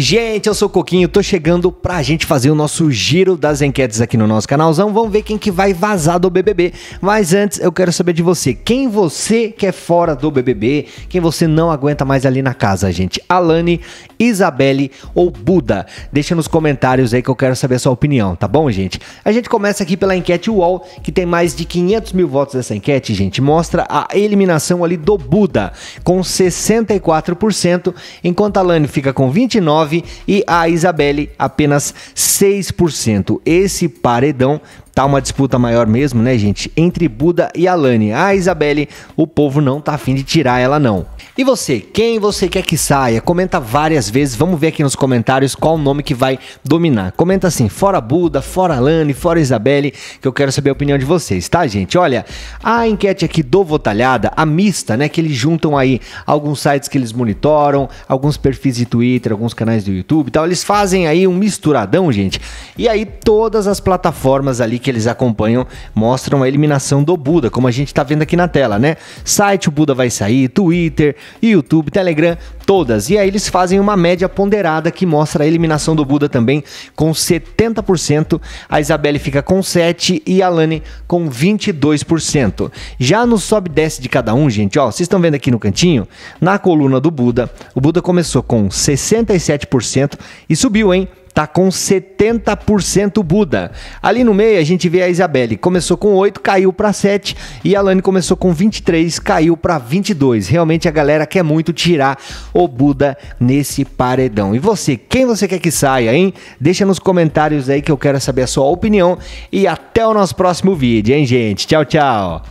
Gente, eu sou o Coquinho, tô chegando pra gente fazer o nosso giro das enquetes aqui no nosso canalzão. Vamos ver quem que vai vazar do BBB. Mas antes, eu quero saber de você, quem você quer é fora do BBB, quem você não aguenta mais ali na casa, gente? Alane, Isabelle ou Buda? Deixa nos comentários aí que eu quero saber a sua opinião, tá bom, gente? A gente começa aqui pela enquete UOL, que tem mais de 500 mil votos dessa enquete, gente. Mostra a eliminação ali do Buda, com 64%, enquanto a Alane fica com 29%, 9% e a Isabelle apenas 6%. Esse paredão tá uma disputa maior mesmo, né, gente? Entre Buda e Alane. A ah, Isabelle, o povo não tá afim de tirar ela, não. E você, quem você quer que saia? Comenta várias vezes, vamos ver aqui nos comentários qual o nome que vai dominar. Comenta assim, fora Buda, fora Alane, fora Isabelle, que eu quero saber a opinião de vocês, tá, gente? Olha, a enquete aqui do Votalhada, a mista, né, que eles juntam aí alguns sites que eles monitoram, alguns perfis de Twitter, alguns canais do YouTube e tal, eles fazem aí um misturadão, gente. E aí todas as plataformas ali que eles acompanham mostram a eliminação do Buda, como a gente está vendo aqui na tela, né? Site o Buda vai sair, Twitter, YouTube, Telegram, todas. E aí eles fazem uma média ponderada que mostra a eliminação do Buda também com 70%. A Isabelle fica com 7% e a Lani com 22%. Já no sobe e desce de cada um, gente, ó, vocês estão vendo aqui no cantinho, na coluna do Buda, o Buda começou com 67% e subiu, hein? tá com 70% Buda. Ali no meio a gente vê a Isabelle, começou com 8, caiu para 7 e a Alane começou com 23, caiu para 22. Realmente a galera quer muito tirar o Buda nesse paredão. E você, quem você quer que saia, hein? Deixa nos comentários aí que eu quero saber a sua opinião e até o nosso próximo vídeo, hein, gente? Tchau, tchau.